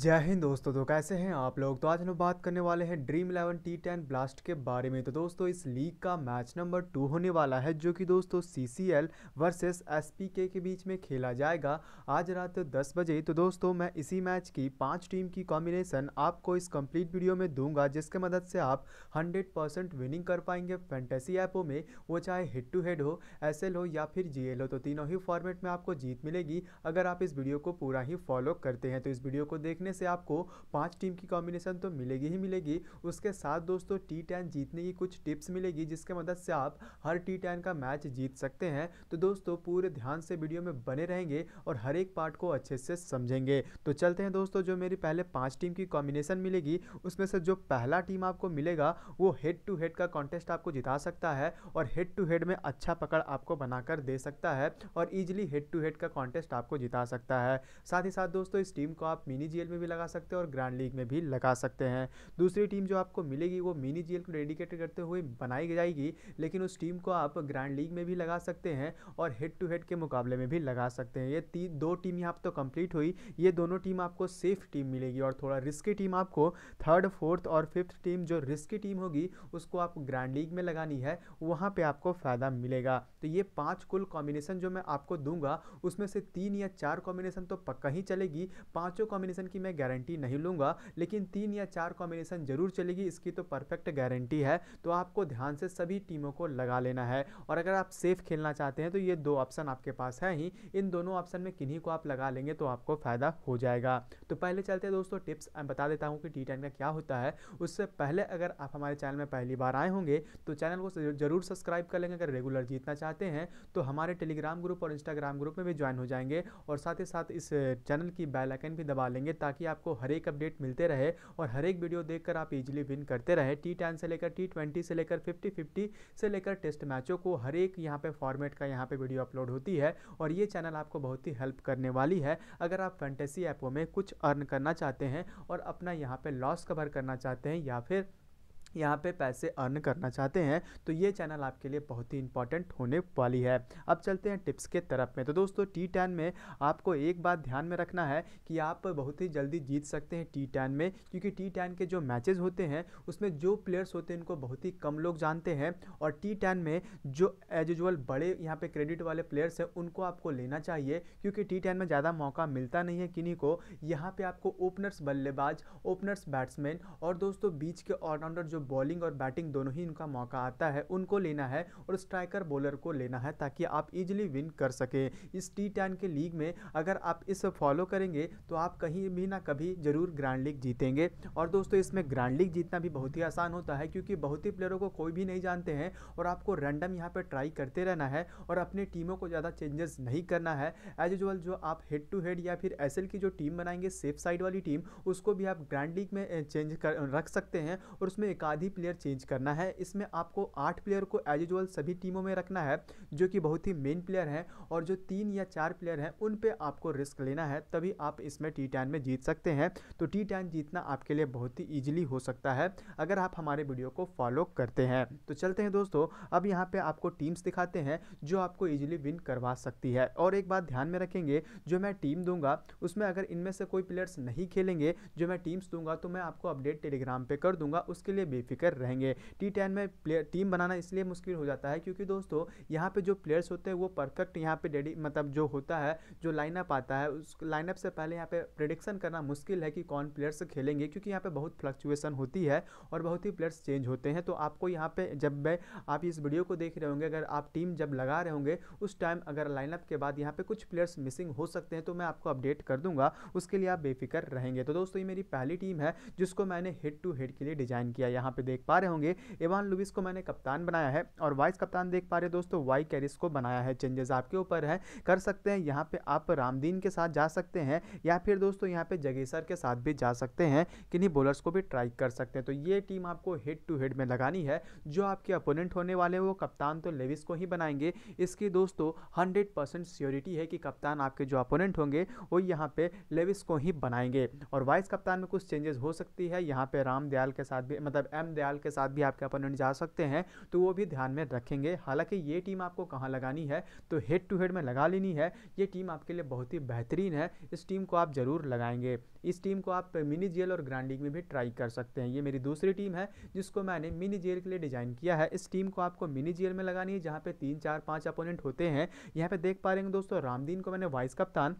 जय हिंद दोस्तों तो कैसे हैं आप लोग तो आज हम बात करने वाले हैं dream eleven T ten blast के बारे में तो दोस्तों इस लीग का मैच नंबर टू होने वाला है जो कि दोस्तों C C L versus S P के के बीच में खेला जाएगा आज रात दस बजे तो दोस्तों मैं इसी मैच की पाँच टीम की कॉम्बिनेशन आपको इस कम्प्लीट वीडियो में दूंगा जिसके मदद से आप हंड्रेड परसेंट विनिंग कर पाएंगे फैंटेसी ऐपों में वो चाहे हेड टू हेड हो एस एल हो या फिर जी एल हो तो तीनों ही फॉर्मेट में आपको जीत मिलेगी अगर आप इस वीडियो को पूरा ही फॉलो करते हैं तो इस वीडियो को देखने देखने से आपको पांच टीम की कॉम्बिनेशन तो मिलेगी ही मिलेगी उसके साथ दोस्तों टी टेन जीतने की कुछ टिप्स मिलेगी जिसके मदद से आप हर टी टेन का मैच जीत सकते हैं तो दोस्तों पूरे ध्यान से वीडियो में बने रहेंगे और हर एक पार्ट को अच्छे से समझेंगे तो चलते हैं दोस्तों जो मेरी पहले पाँच टीम की कॉम्बिनेशन मिलेगी उसमें से जो पहला टीम आपको मिलेगा वो हेड टू हेड का कॉन्टेस्ट आपको जिता सकता है और हेड टू हेड में अच्छा पकड़ आपको बनाकर दे सकता है और इजिली हेड टू हेड का कॉन्टेस्ट आपको जिता सकता है साथ ही साथ दोस्तों इस टीम को आप मिनी जी जीएल में भी लगा सकते हैं और ग्रैंड लीग में भी लगा सकते हैं दूसरी टीम जो आपको मिलेगी वो मिनी जीएल को डेडिकेट करते हुए बनाई जाएगी लेकिन उस टीम को आप ग्रैंड लीग में भी लगा सकते हैं और हेड टू हेड के मुकाबले में भी लगा सकते हैं ये तीन दो टीम यहाँ तो कंप्लीट हुई ये दोनों टीम आपको सेफ टीम मिलेगी और थोड़ा रिस्की टीम आपको थर्ड फोर्थ और फिफ्थ टीम जो रिस्की टीम होगी उसको आप ग्रैंड लीग में लगानी है वहाँ पर आपको फ़ायदा मिलेगा तो ये पाँच कुल कॉम्बिनेशन जो मैं आपको दूंगा उसमें से तीन या चार कॉम्बिनेशन तो पक्का ही चलेगी पाँचों कॉम्बिनेशन की मैं गारंटी नहीं लूँगा लेकिन तीन या चार कॉम्बिनेशन ज़रूर चलेगी इसकी तो परफेक्ट गारंटी है तो आपको ध्यान से सभी टीमों को लगा लेना है और अगर आप सेफ खेलना चाहते हैं तो ये दो ऑप्शन आपके पास है ही इन दोनों ऑप्शन में किन्हीं को आप लगा लेंगे तो आपको फ़ायदा हो जाएगा तो पहले चलते हैं दोस्तों टिप्स मैं बता देता हूँ कि टी का क्या होता है उससे पहले अगर आप हमारे चैनल में पहली बार आए होंगे तो चैनल को जरूर सब्सक्राइब कर लेंगे अगर रेगुलर जीतना चाहते हैं तो हमारे टेलीग्राम ग्रुप और इंस्टाग्राम ग्रुप में भी ज्वाइन हो जाएंगे और साथ ही साथ इस चैनल की बेल आइकन भी दबा लेंगे ताकि आपको हर एक अपडेट मिलते रहे और हर एक वीडियो देखकर आप इजीली विन करते रहे टी टेन से लेकर टी ट्वेंटी से लेकर फिफ्टी फिफ्टी से लेकर टेस्ट मैचों को हर एक यहाँ पे फॉर्मेट का यहाँ पे वीडियो अपलोड होती है और ये चैनल आपको बहुत ही हेल्प करने वाली है अगर आप फेंटेसी ऐपों में कुछ अर्न करना चाहते हैं और अपना यहाँ पर लॉस कवर करना चाहते हैं या फिर यहाँ पे पैसे अर्न करना चाहते हैं तो ये चैनल आपके लिए बहुत ही इंपॉर्टेंट होने वाली है अब चलते हैं टिप्स के तरफ में तो दोस्तों टी टेन में आपको एक बात ध्यान में रखना है कि आप बहुत ही जल्दी जीत सकते हैं टी टेन में क्योंकि टी टेन के जो मैचेज होते हैं उसमें जो प्लेयर्स होते हैं इनको बहुत ही कम लोग जानते हैं और टी टेन में जो एज यूजल बड़े यहाँ पर क्रेडिट वाले प्लेयर्स हैं उनको आपको लेना चाहिए क्योंकि टी टेन में ज़्यादा मौका मिलता नहीं है किन्हीं को यहाँ पर आपको ओपनर्स बल्लेबाज ओपनर्स बैट्समैन और दोस्तों बीच के ऑलराउंडर जो बॉलिंग और बैटिंग दोनों ही इनका मौका आता है उनको लेना है और स्ट्राइकर बॉलर को लेना है ताकि आप इजिली विन कर सकें इस टी टेन के लीग में अगर आप इस फॉलो करेंगे तो आप कहीं भी ना कभी ज़रूर ग्रैंड लीग जीतेंगे और दोस्तों इसमें ग्रैंड लीग जीतना भी बहुत ही आसान होता है क्योंकि बहुत ही प्लेयरों को कोई भी नहीं जानते हैं और आपको रैंडम यहाँ पर ट्राई करते रहना है और अपनी टीमों को ज़्यादा चेंजेस नहीं करना है एज यूजल जो आप हेड टू हेड या फिर एस की जो टीम बनाएंगे सेफ साइड वाली टीम उसको भी आप ग्रैंड लीग में चेंज कर रख सकते हैं और उसमें एक बाद ही प्लेयर चेंज करना है इसमें आपको आठ प्लेयर को एज यूजल सभी टीमों में रखना है जो कि बहुत ही मेन प्लेयर हैं और जो तीन या चार प्लेयर हैं उन पर आपको रिस्क लेना है तभी आप इसमें टी टैन में जीत सकते हैं तो टी टेन जीतना आपके लिए बहुत ही ईजिली हो सकता है अगर आप हमारे वीडियो को फॉलो करते हैं तो चलते हैं दोस्तों अब यहाँ पर आपको टीम्स दिखाते हैं जो आपको ईजिली विन करवा सकती है और एक बात ध्यान में रखेंगे जो मैं टीम दूंगा उसमें अगर इनमें से कोई प्लेयर्स नहीं खेलेंगे जो मैं टीम्स दूंगा तो मैं आपको अपडेट टेलीग्राम पर कर दूंगा उसके लिए बेफिक्र रहेंगे टी टेन में प्लेयर टीम बनाना इसलिए मुश्किल हो जाता है क्योंकि दोस्तों यहाँ पे जो प्लेयर्स होते हैं वो परफेक्ट यहाँ पे डेडी मतलब जो होता है जो लाइनअप आता है उस लाइनअप से पहले यहाँ पे प्रडिक्शन करना मुश्किल है कि कौन प्लेयर्स खेलेंगे क्योंकि यहाँ पे बहुत फ्लक्चुएसन होती है और बहुत ही प्लेयर्स चेंज होते हैं तो आपको यहाँ पर जब मैं आप इस वीडियो को देख रहे होंगे अगर आप टीम जब लगा रहे होंगे उस टाइम अगर लाइनअप के बाद यहाँ पर कुछ प्लेयर्स मिसिंग हो सकते हैं तो मैं आपको अपडेट कर दूंगा उसके लिए आप बेफिक्र रहेंगे तो दोस्तों ये मेरी पहली टीम है जिसको मैंने हेड टू हेड के लिए डिज़ाइन किया यहाँ यहाँ पे देख पा रहे होंगे एवान लुविस को मैंने कप्तान बनाया है और वाइस कप्तान देख पा रहे दोस्तों वाई कैरिस को बनाया है चेंजेस आपके ऊपर है कर सकते हैं यहाँ पे आप रामदीन के साथ जा सकते हैं या फिर दोस्तों यहाँ पे जगेसर के साथ भी जा सकते हैं किन्हीं बॉलर्स को भी ट्राई कर सकते हैं तो ये टीम आपको हेड टू हेड में लगानी है जो आपके अपोनेंट होने वाले हैं वो कप्तान तो लेविस को ही बनाएंगे इसकी दोस्तों हंड्रेड परसेंट सियोरिटी है कि कप्तान आपके जो अपोनेंट होंगे वो यहाँ पे लेविस को ही बनाएंगे और वाइस कप्तान में कुछ चेंजेस हो सकती है यहाँ पे दयाल के साथ भी मतलब एम दयाल के साथ भी आपके अपोनेंट जा सकते हैं तो वो भी ध्यान में रखेंगे हालांकि ये टीम आपको कहाँ लगानी है तो हेड टू हेड में लगा लेनी है ये टीम आपके लिए बहुत ही बेहतरीन है इस टीम को आप ज़रूर लगाएंगे इस टीम को आप मिनी जेल और ग्रांडिंग लीग में भी ट्राई कर सकते हैं ये मेरी दूसरी टीम है जिसको मैंने मिनी जेल के लिए डिज़ाइन किया है इस टीम को आपको मिनी जेल में लगानी है जहाँ पे तीन चार पाँच अपोनेंट होते हैं यहाँ पे देख पा रहे हैं दोस्तों रामदीन को मैंने वाइस कप्तान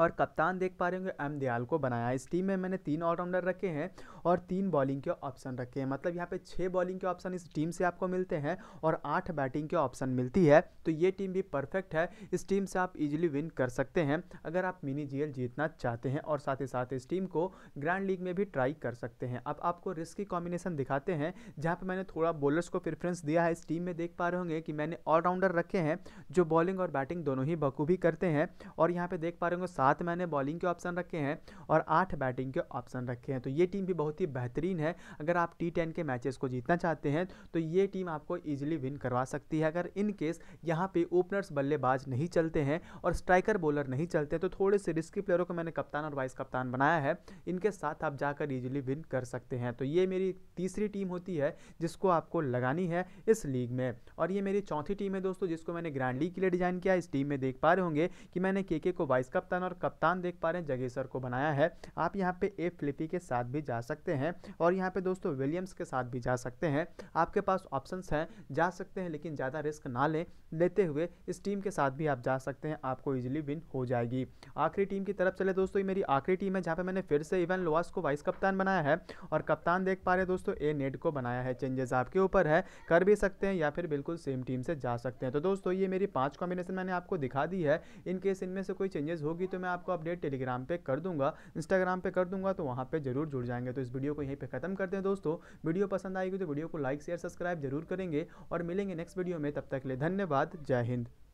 और कप्तान देख पा रहे होंगे एम दयाल को बनाया इस टीम में मैंने तीन ऑलराउंडर रखे हैं और तीन बॉलिंग के ऑप्शन रखे हैं मतलब यहाँ पे छः बॉलिंग के ऑप्शन इस टीम से आपको मिलते हैं और आठ बैटिंग के ऑप्शन मिलती है तो ये टीम भी परफेक्ट है इस टीम से आप इजीली विन कर सकते हैं अगर आप मिनी जीएल जीतना चाहते हैं और साथ ही साथ इस टीम को ग्रैंड लीग में भी ट्राई कर सकते हैं अब आपको रिस्क की कॉम्बिनेशन दिखाते हैं जहाँ पर मैंने थोड़ा बॉलर्स को प्रेफरेंस दिया है इस टीम में देख पा रहे होंगे कि मैंने ऑलराउंडर रखे हैं जो बॉलिंग और बैटिंग दोनों ही बखूबी करते हैं और यहाँ पर देख पा रहे होंगे सात मैंने बॉलिंग के ऑप्शन रखे हैं और आठ बैटिंग के ऑप्शन रखे हैं तो ये टीम भी बहुत ही बेहतरीन है अगर आप टी टेन के मैचेस को जीतना चाहते हैं तो ये टीम आपको ईजिली विन करवा सकती है अगर इन केस यहाँ पे ओपनर्स बल्लेबाज नहीं चलते हैं और स्ट्राइकर बॉलर नहीं चलते तो थोड़े से रिस्की प्लेयरों को मैंने कप्तान और वाइस कप्तान बनाया है इनके साथ आप जाकर ईजिली विन कर सकते हैं तो ये मेरी तीसरी टीम होती है जिसको आपको लगानी है इस लीग में और ये मेरी चौथी टीम है दोस्तों जिसको मैंने ग्रैंड लीग के लिए डिजाइन किया इस टीम में देख पा रहे होंगे कि मैंने के को वाइस कप्तान और और कप्तान देख पा रहे हैं जगेसर को बनाया है आप यहाँ पे ए फ्लिपी के साथ भी जा सकते हैं और यहाँ पे दोस्तों विलियम्स के साथ भी जा सकते हैं आपके पास ऑप्शंस हैं जा सकते हैं लेकिन ज़्यादा रिस्क ना लें लेते हुए इस टीम के साथ भी आप जा सकते हैं आपको ईजिली विन हो जाएगी आखिरी टीम की तरफ चले दोस्तों ये मेरी आखिरी टीम है जहाँ पर मैंने फिर से इवन लोअस को वाइस कप्तान बनाया है और कप्तान देख पा रहे हैं दोस्तों ए नेट को बनाया है चेंजेस आपके ऊपर है कर भी सकते हैं या फिर बिल्कुल सेम टीम से जा सकते हैं तो दोस्तों ये मेरी पाँच कॉम्बिनेशन मैंने आपको दिखा दी है इनकेस इनमें से कोई चेंजेस होगी तो मैं मैं आपको अपडेट टेलीग्राम पे कर दूंगा इंस्टाग्राम पे कर दूंगा तो वहाँ पे जरूर जुड़ जाएंगे तो इस वीडियो को यहीं पे खत्म करते हैं दोस्तों वीडियो पसंद आएगी तो वीडियो को लाइक शेयर सब्सक्राइब जरूर करेंगे और मिलेंगे नेक्स्ट वीडियो में तब तक के लिए धन्यवाद जय हिंद